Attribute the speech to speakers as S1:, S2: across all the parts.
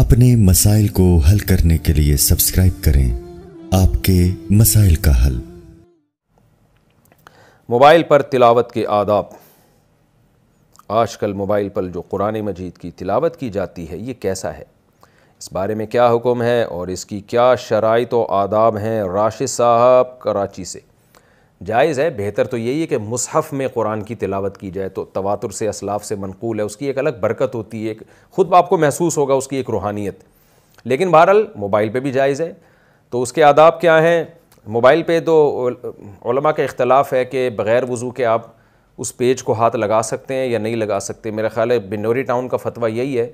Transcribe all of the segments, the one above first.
S1: اپنے مسائل کو حل کرنے کے لیے سبسکرائب کریں آپ کے مسائل کا حل موبائل پر تلاوت کے آداب آج کل موبائل پر جو قرآن مجید کی تلاوت کی جاتی ہے یہ کیسا ہے اس بارے میں کیا حکم ہے اور اس کی کیا شرائط و آداب ہیں راشد صاحب کراچی سے جائز ہے بہتر تو یہی ہے کہ مصحف میں قرآن کی تلاوت کی جائے تو تواتر سے اسلاف سے منقول ہے اس کی ایک الگ برکت ہوتی ہے ایک خود آپ کو محسوس ہوگا اس کی ایک روحانیت لیکن بہرحال موبائل پہ بھی جائز ہے تو اس کے آداب کیا ہیں موبائل پہ تو علماء کا اختلاف ہے کہ بغیر وضو کے آپ اس پیج کو ہاتھ لگا سکتے ہیں یا نہیں لگا سکتے میرا خیال ہے بنوری ٹاؤن کا فتویٰ یہی ہے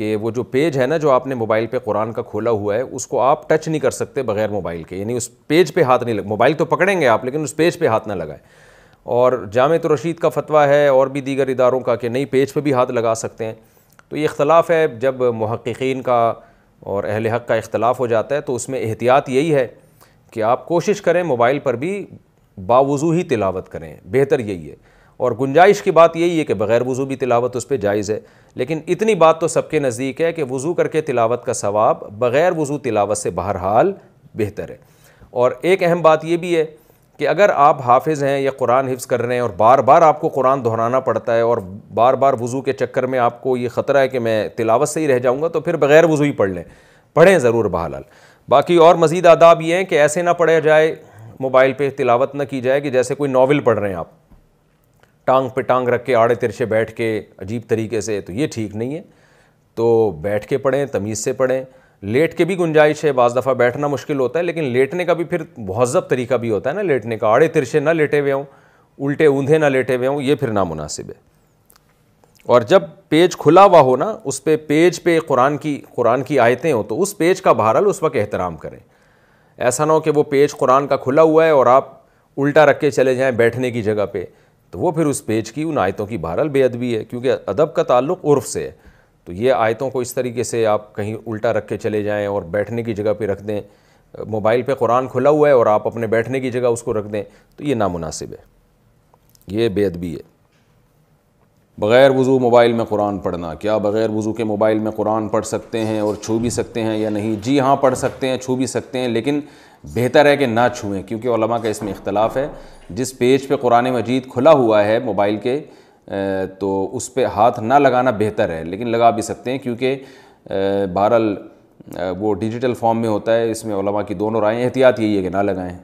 S1: کہ وہ جو پیج ہے نا جو آپ نے موبائل پہ قرآن کا کھولا ہوا ہے اس کو آپ ٹچ نہیں کر سکتے بغیر موبائل کے یعنی اس پیج پہ ہاتھ نہیں لگ موبائل تو پکڑیں گے آپ لیکن اس پیج پہ ہاتھ نہ لگائیں اور تو رشید کا فتویٰ ہے اور بھی دیگر اداروں کا کہ نئی پیج پہ بھی ہاتھ لگا سکتے ہیں تو یہ اختلاف ہے جب محققین کا اور اہل حق کا اختلاف ہو جاتا ہے تو اس میں احتیاط یہی ہے کہ آپ کوشش کریں موبائل پر بھی باوضو ہی تلاوت کریں بہتر یہی ہے اور گنجائش کی بات یہی ہے کہ بغیر وضو بھی تلاوت اس پہ جائز ہے لیکن اتنی بات تو سب کے نزدیک ہے کہ وضو کر کے تلاوت کا ثواب بغیر وضو تلاوت سے بہرحال بہتر ہے اور ایک اہم بات یہ بھی ہے کہ اگر آپ حافظ ہیں یا قرآن حفظ کر رہے ہیں اور بار بار آپ کو قرآن دہرانا پڑتا ہے اور بار بار وضو کے چکر میں آپ کو یہ خطرہ ہے کہ میں تلاوت سے ہی رہ جاؤں گا تو پھر بغیر وضو ہی پڑھ لیں پڑھیں ضرور بہرحال باقی اور مزید آداب یہ ہیں کہ ایسے نہ پڑھے جائے موبائل پہ تلاوت نہ کی جائے کہ جیسے کوئی ناول پڑھ رہے ہیں آپ ٹانگ پہ ٹانگ رکھ کے آڑے ترچھے بیٹھ کے عجیب طریقے سے تو یہ ٹھیک نہیں ہے تو بیٹھ کے پڑھیں تمیز سے پڑھیں لیٹ کے بھی گنجائش ہے بعض دفعہ بیٹھنا مشکل ہوتا ہے لیکن لیٹنے کا بھی پھر مہذب طریقہ بھی ہوتا ہے نا لیٹنے کا آڑے ترچھے نہ لیٹے ہوئے ہوں الٹے اوندھے نہ لیٹے ہوئے ہوں یہ پھر نامناسب ہے اور جب پیج کھلا ہوا ہو نا اس پہ پیج پہ قرآن کی قرآن کی آیتیں ہوں تو اس پیج کا بہرحال اس وقت احترام کریں ایسا نہ ہو کہ وہ پیج قرآن کا کھلا ہوا ہے اور آپ الٹا رکھ کے چلے جائیں بیٹھنے کی جگہ پہ تو وہ پھر اس پیج کی ان آیتوں کی بہرحال بے ادبی ہے کیونکہ ادب کا تعلق عرف سے ہے تو یہ آیتوں کو اس طریقے سے آپ کہیں الٹا رکھ کے چلے جائیں اور بیٹھنے کی جگہ پہ رکھ دیں موبائل پہ قرآن کھلا ہوا ہے اور آپ اپنے بیٹھنے کی جگہ اس کو رکھ دیں تو یہ نامناسب ہے یہ بے ادبی ہے بغیر وضو موبائل میں قرآن پڑھنا کیا بغیر وضو کے موبائل میں قرآن پڑھ سکتے ہیں اور چھو بھی سکتے ہیں یا نہیں جی ہاں پڑھ سکتے ہیں چھو بھی سکتے ہیں لیکن بہتر ہے کہ نہ چھوئیں کیونکہ علماء کا اس میں اختلاف ہے جس پیج پہ قرآن مجید کھلا ہوا ہے موبائل کے تو اس پہ ہاتھ نہ لگانا بہتر ہے لیکن لگا بھی سکتے ہیں کیونکہ بہرحال وہ ڈیجیٹل فارم میں ہوتا ہے اس میں علماء کی دونوں رائے احتیاط یہی ہے کہ نہ لگائیں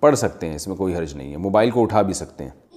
S1: پڑھ سکتے ہیں اس میں کوئی حرج نہیں ہے موبائل کو اٹھا بھی سکتے ہیں